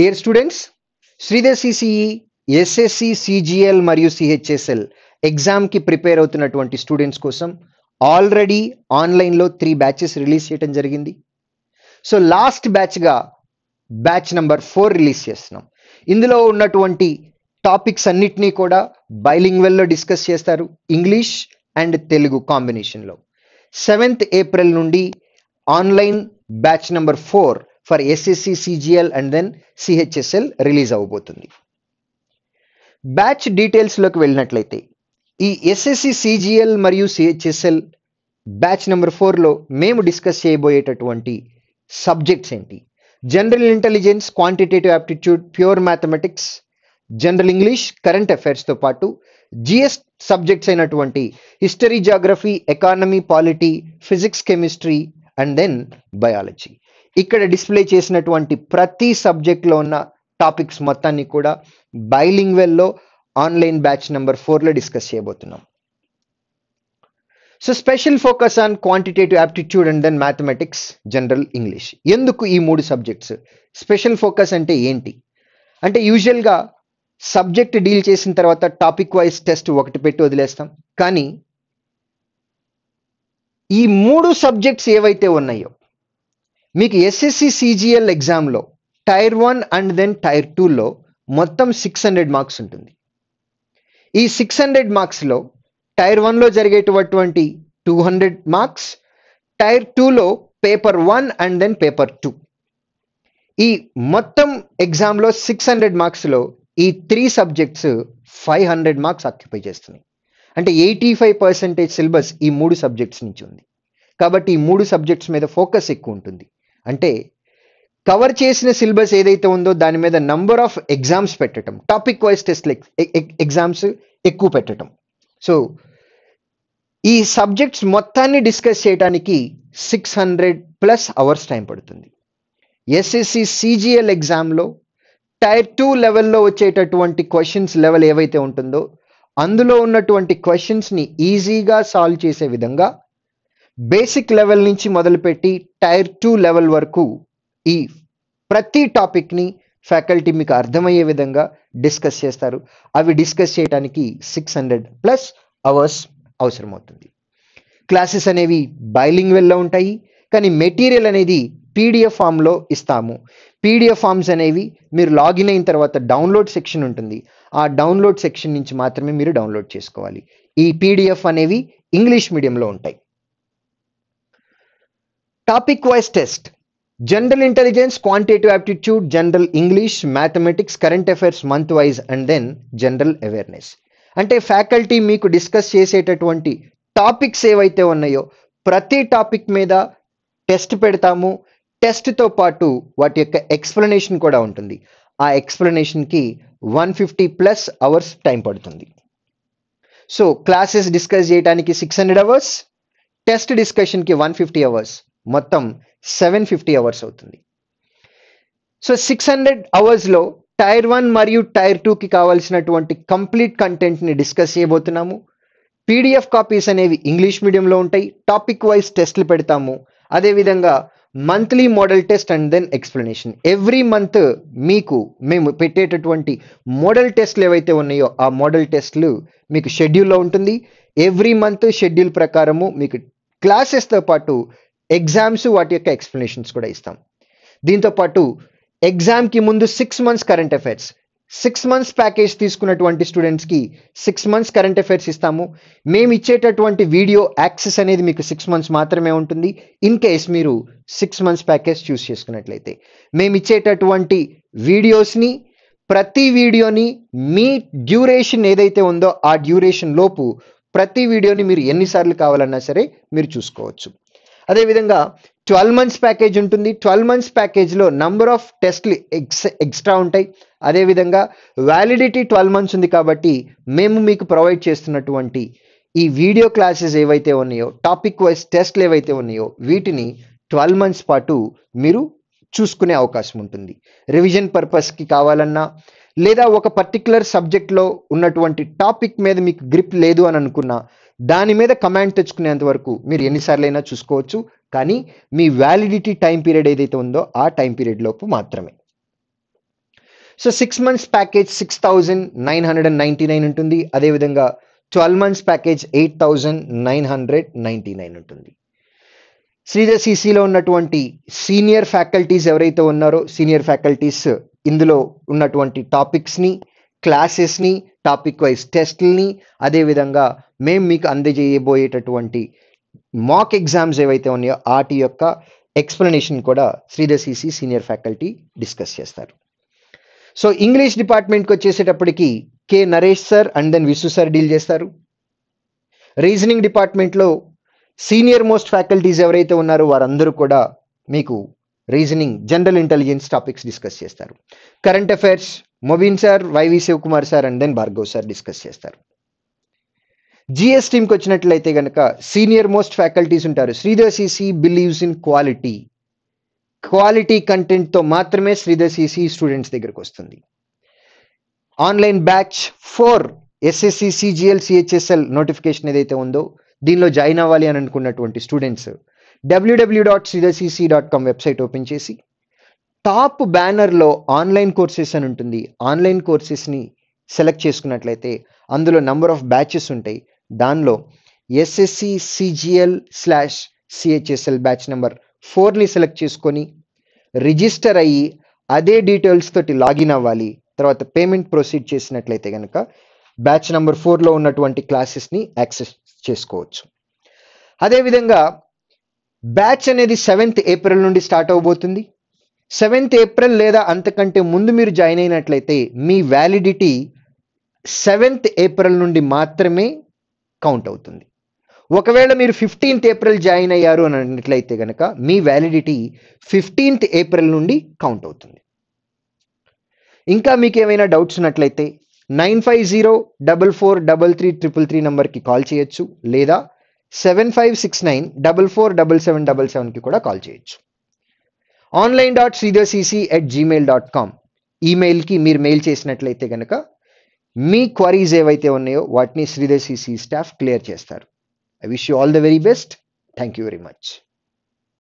dear students Sridhar CCE SSC CGL మరియు CHSL ఎగ్జామ్కి prepare అవుతున్నటువంటి స్టూడెంట్స్ కోసం ఆల్రెడీ ఆన్లైన్లో త్రీ బ్యాచెస్ రిలీజ్ చేయడం జరిగింది సో లాస్ట్ బ్యాచ్గా బ్యాచ్ నెంబర్ ఫోర్ రిలీజ్ చేస్తున్నాం ఇందులో ఉన్నటువంటి టాపిక్స్ అన్నిటినీ కూడా బైలింగ్వెల్లో డిస్కస్ చేస్తారు ఇంగ్లీష్ అండ్ తెలుగు కాంబినేషన్లో సెవెంత్ ఏప్రిల్ నుండి online batch number four for SSC CGL and then CHSL release అవ్వబోతుంది బ్యాచ్ డీటెయిల్స్లోకి వెళ్ళినట్లయితే ఈ ఎస్ఎస్సి సిజిఎల్ మరియు సిహెచ్ఎస్ఎల్ బ్యాచ్ నెంబర్ ఫోర్లో మేము డిస్కస్ చేయబోయేటటువంటి సబ్జెక్ట్స్ ఏంటి general intelligence quantitative aptitude pure mathematics general English current అఫైర్స్తో పాటు జిఎస్ సబ్జెక్ట్స్ అయినటువంటి history geography economy polity physics chemistry and then biology ఇక్కడ డిస్ప్లే చేసినటువంటి ప్రతి సబ్జెక్ట్లో ఉన్న టాపిక్స్ మొత్తాన్ని కూడా బైలింగ్వెల్లో ఆన్లైన్ బ్యాచ్ నెంబర్ ఫోర్లో డిస్కస్ చేయబోతున్నాం so special focus on quantitative aptitude and then mathematics general English ఎందుకు ఈ మూడు సబ్జెక్ట్స్ స్పెషల్ ఫోకస్ అంటే ఏంటి అంటే యూజువల్గా సబ్జెక్ట్ డీల్ చేసిన తర్వాత టాపిక్ వైజ్ టెస్ట్ ఒకటి పెట్టి వదిలేస్తాం కానీ ఈ మూడు సబ్జెక్ట్స్ ఏవైతే ఉన్నాయో మీకు ఎస్ఎస్సి సిజిఎల్ ఎగ్జామ్లో tier one and then tier టూలో మొత్తం సిక్స్ హండ్రెడ్ మార్క్స్ ఉంటుంది ఈ సిక్స్ హండ్రెడ్ మార్క్స్లో టైర్ వన్లో జరిగేటటువంటి టూ హండ్రెడ్ మార్క్స్ టైర్ టూలో paper one and then paper two ఈ మొత్తం ఎగ్జామ్లో సిక్స్ హండ్రెడ్ మార్క్స్లో ఈ three subjects five hundred marks occupy చేస్తున్నాయి అంటే ఎయిటీ ఫైవ్ పర్సెంటేజ్ సిలబస్ ఈ మూడు సబ్జెక్ట్స్ నుంచి ఉంది కాబట్టి ఈ మూడు సబ్జెక్ట్స్ మీద ఫోకస్ ఎక్కువ ఉంటుంది అంటే కవర్ చేసిన సిలబస్ ఏదైతే ఉందో దాని మీద నంబర్ ఆఫ్ ఎగ్జామ్స్ పెట్టడం టాపిక్ వైజ్ టెస్ట్ ఎగ్జామ్స్ ఎక్కువ పెట్టడం సో ఈ సబ్జెక్ట్స్ మొత్తాన్ని డిస్కస్ చేయడానికి six hundred plus hours time పడుతుంది ఎస్ఎస్సి సిజిఎల్ ఎగ్జామ్లో టైర్ టూ లెవెల్లో వచ్చేటటువంటి క్వశ్చన్స్ లెవెల్ ఏవైతే ఉంటుందో అందులో ఉన్నటువంటి క్వశ్చన్స్ని ఈజీగా సాల్వ్ చేసే విధంగా బేసిక్ లెవెల్ నుంచి మొదలుపెట్టి టైర్ టూ లెవెల్ వరకు ఈ ప్రతి టాపిక్ని ఫ్యాకల్టీ మీకు అర్థమయ్యే విధంగా డిస్కస్ చేస్తారు అవి డిస్కస్ చేయడానికి సిక్స్ హండ్రెడ్ ప్లస్ అవర్స్ అవసరమవుతుంది క్లాసెస్ అనేవి బైలింగ్ వెళ్ళ ఉంటాయి కానీ మెటీరియల్ అనేది పీడిఎఫ్ ఫామ్లో ఇస్తాము పీడిఎఫ్ ఫామ్స్ అనేవి మీరు లాగిన్ అయిన తర్వాత డౌన్లోడ్ సెక్షన్ ఉంటుంది ఆ డౌన్లోడ్ సెక్షన్ నుంచి మాత్రమే మీరు డౌన్లోడ్ చేసుకోవాలి ఈ పీడిఎఫ్ అనేవి ఇంగ్లీష్ మీడియంలో ఉంటాయి topic wise test general intelligence quantitative aptitude general English mathematics current affairs month wise and then general awareness అంటే ఫ్యాకల్టీ మీకు డిస్కస్ చేసేటటువంటి టాపిక్స్ ఏవైతే ఉన్నాయో ప్రతి టాపిక్ మీద టెస్ట్ పెడతాము టెస్ట్తో పాటు వాటి యొక్క ఎక్స్ప్లెనేషన్ కూడా ఉంటుంది ఆ ఎక్స్ప్లెనేషన్కి one fifty plus hours time పడుతుంది సో క్లాసెస్ డిస్కస్ చేయడానికి సిక్స్ హండ్రెడ్ అవర్స్ టెస్ట్ డిస్కషన్కి వన్ ఫిఫ్టీ అవర్స్ మొత్తం సెవెన్ ఫిఫ్టీ అవర్స్ అవుతుంది సో సిక్స్ హండ్రెడ్ అవర్స్లో టైర్ వన్ మరియు టైర్ టూకి కావాల్సినటువంటి కంప్లీట్ కంటెంట్ని డిస్కస్ చేయబోతున్నాము పీడిఎఫ్ కాపీస్ అనేవి ఇంగ్లీష్ మీడియంలో ఉంటాయి టాపిక్ వైజ్ టెస్ట్లు పెడతాము అదేవిధంగా monthly model test and then explanation every month మీకు మేము పెట్టేటటువంటి మోడల్ టెస్ట్లు ఏవైతే ఉన్నాయో ఆ మోడల్ టెస్ట్లు మీకు షెడ్యూల్లో ఉంటుంది ఎవ్రీ మంత్ షెడ్యూల్ ప్రకారము మీకు క్లాసెస్తో పాటు ఎగ్జామ్స్ వాటి యొక్క ఎక్స్ప్లెనేషన్స్ కూడా ఇస్తాం దీంతోపాటు ఎగ్జామ్కి ముందు six months current affairs six months package తీసుకున్నటువంటి స్టూడెంట్స్కి సిక్స్ మంత్స్ కరెంట్ అఫైర్స్ ఇస్తాము మేము ఇచ్చేటటువంటి వీడియో యాక్సెస్ అనేది మీకు సిక్స్ మంత్స్ మాత్రమే ఉంటుంది ఇన్ కేస్ మీరు సిక్స్ మంత్స్ ప్యాకేజ్ చూస్ చేసుకున్నట్లయితే మేము ఇచ్చేటటువంటి వీడియోస్ని ప్రతి వీడియోని మీ డ్యూరేషన్ ఏదైతే ఉందో ఆ డ్యూరేషన్ లోపు ప్రతి వీడియోని మీరు ఎన్నిసార్లు కావాలన్నా సరే మీరు చూసుకోవచ్చు అదేవిధంగా ట్వెల్వ్ మంత్స్ ప్యాకేజ్ ఉంటుంది ట్వెల్వ్ మంత్స్ ప్యాకేజ్లో నంబర్ ఆఫ్ టెస్ట్లు ఎక్స్ ఎక్స్ట్రా ఉంటాయి అదేవిధంగా వ్యాలిడిటీ ట్వెల్వ్ మంత్స్ ఉంది కాబట్టి మేము మీకు ప్రొవైడ్ చేస్తున్నటువంటి ఈ వీడియో క్లాసెస్ ఏవైతే ఉన్నాయో టాపిక్ వైజ్ టెస్ట్లు ఏవైతే ఉన్నాయో వీటిని ట్వెల్వ్ మంత్స్ పాటు మీరు చూసుకునే అవకాశం ఉంటుంది రివిజన్ పర్పస్కి కావాలన్నా లేదా ఒక పర్టికులర్ సబ్జెక్ట్లో ఉన్నటువంటి టాపిక్ మీద మీకు గ్రిప్ లేదు అని అనుకున్నా దాని మీద కమాండ్ తెచ్చుకునేంత వరకు మీరు ఎన్నిసార్లైనా చూసుకోవచ్చు కానీ మీ వ్యాలిడిటీ టైం పీరియడ్ ఏదైతే ఉందో ఆ టైం పీరియడ్ లోపు మాత్రమే so six months package six thousand nine hundred and ninety nine ఉంటుంది అదేవిధంగా twelve months package eight thousand nine hundred ninety nine ఉంటుంది శ్రీధర్ సిసిలో ఉన్నటువంటి సీనియర్ ఫ్యాకల్టీస్ ఎవరైతే ఉన్నారో సీనియర్ ఫ్యాకల్టీస్ ఇందులో ఉన్నటువంటి టాపిక్స్ని క్లాసెస్ని టాపిక్ వైజ్ టెస్ట్ని అదేవిధంగా మేము మీకు అందజేయబోయేటటువంటి మాక్ ఎగ్జామ్స్ ఏవైతే ఉన్నాయో వాటి యొక్క ఎక్స్ప్లెనేషన్ కూడా Sridhar CC senior faculty discuss చేస్తారు సో ఇంగ్లీష్ డిపార్ట్మెంట్కి వచ్చేసేటప్పటికి K Naresh sir and then Vishwa sir deal చేస్తారు రీజనింగ్ డిపార్ట్మెంట్లో సీనియర్ మోస్ట్ ఫ్యాకల్టీస్ ఎవరైతే ఉన్నారో వారందరూ కూడా మీకు reasoning general intelligence topics discuss చేస్తారు current affairs Mobin sir YV Sivakumar sir and then Bhargav sir discuss చేస్తారు జిఎస్ టీమ్కి వచ్చినట్లయితే కనుక సీనియర్ మోస్ట్ ఫ్యాకల్టీస్ ఉంటారు Sridhar CC believes in quality quality కంటెంట్తో మాత్రమే శ్రీధర్ సిసి స్టూడెంట్స్ దగ్గరకు వస్తుంది online batch for SSC CGL CHSL notification ఏదైతే ఉందో దీనిలో జాయిన్ అవ్వాలి అని అనుకున్నటువంటి స్టూడెంట్స్ డబ్ల్యూడబ్ల్యూ డాట్ సిదసిసి డాట్ కామ్ వెబ్సైట్ ఓపెన్ చేసి టాప్ బ్యానర్లో ఆన్లైన్ కోర్సెస్ అని ఉంటుంది ఆన్లైన్ కోర్సెస్ని సెలెక్ట్ చేసుకున్నట్లయితే అందులో నంబర్ ఆఫ్ బ్యాచెస్ ఉంటాయి దానిలో SSC CGL slash CHSL batch number ఫోర్ని సెలెక్ట్ చేసుకొని రిజిస్టర్ అయ్యి అదే డీటెయిల్స్ తోటి లాగిన్ అవ్వాలి తర్వాత పేమెంట్ ప్రొసీడ్ చేసినట్లయితే కనుక బ్యాచ్ నెంబర్ ఫోర్లో ఉన్నటువంటి క్లాసెస్ని యాక్సెస్ చేసుకోవచ్చు అదేవిధంగా బ్యాచ్ అనేది సెవెంత్ ఏప్రిల్ నుండి స్టార్ట్ అవబోతుంది సెవెంత్ ఏప్రిల్ లేదా అంతకంటే ముందు మీరు జాయిన్ అయినట్లయితే మీ వ్యాలిడిటీ సెవెంత్ ఏప్రిల్ నుండి మాత్రమే కౌంట్ అవుతుంది ఒకవేళ మీరు ఫిఫ్టీన్త్ ఏప్రిల్ జాయిన్ అయ్యారు అని అన్నట్లయితే కనుక మీ వ్యాలిడిటీ ఫిఫ్టీన్త్ ఏప్రిల్ నుండి కౌంట్ అవుతుంది ఇంకా మీకు ఏమైనా డౌట్స్ ఉన్నట్లయితే nine five zero double four double three triple three నెంబర్కి కాల్ చేయొచ్చు లేదా seven five six nine double four double seven double సెవెన్కి కూడా కాల్ చేయొచ్చు online dot Sridhar CC at Gmail dot com ఈమెయిల్కి మీరు మెయిల్ చేసినట్లయితే కనుక మీ క్వరీస్ ఏవైతే ఉన్నాయో వాటిని శ్రీదేశి సి స్టాఫ్ క్లియర్ చేస్తారు I wish you all the very best thank you very much